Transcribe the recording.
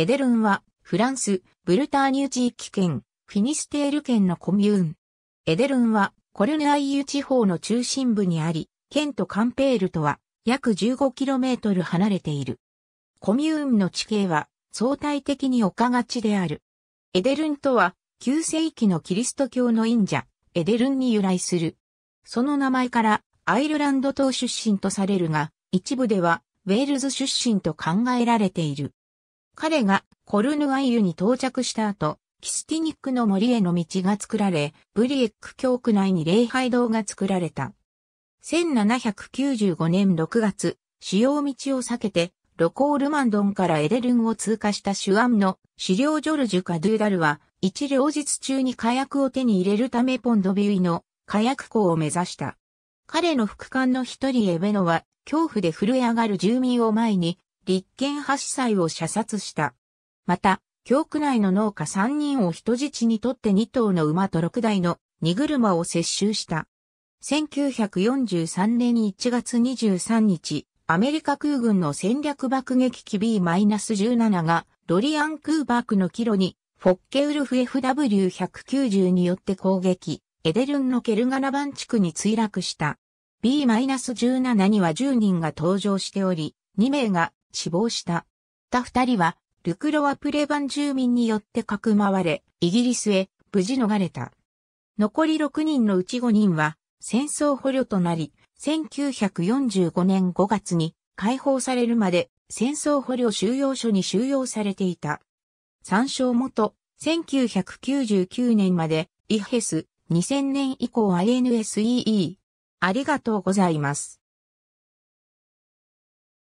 エデルンは、フランス、ブルターニュ地域圏、フィニステール県のコミューン。エデルンは、コルヌアイユ地方の中心部にあり、県とカンペールとは、約 15km 離れている。コミューンの地形は、相対的に丘がちである。エデルンとは、9世紀のキリスト教の忍者、エデルンに由来する。その名前から、アイルランド島出身とされるが、一部では、ウェールズ出身と考えられている。彼がコルヌアイユに到着した後、キスティニックの森への道が作られ、ブリエック教区内に礼拝堂が作られた。1795年6月、主要道を避けて、ロコールマンドンからエレルンを通過した手腕の資料ジョルジュ・カドゥーダルは、一両日中に火薬を手に入れるためポンドビュイの火薬庫を目指した。彼の副官の一人エベノは、恐怖で震え上がる住民を前に、立憲派歳祭を射殺した。また、教区内の農家3人を人質にとって2頭の馬と6台の荷車を接収した。1943年1月23日、アメリカ空軍の戦略爆撃機 B-17 がドリアン・空爆の帰路にフォッケウルフ FW190 によって攻撃、エデルンのケルガナバン地区に墜落した。B-17 には10人が搭乗しており、2名が死亡した。た二人は、ルクロワプレバン住民によってかくまわれ、イギリスへ無事逃れた。残り6人のうち5人は、戦争捕虜となり、1945年5月に解放されるまで戦争捕虜収容所に収容されていた。参照元、1999年まで、イヘス、2000年以降 INSEE。ありがとうございます。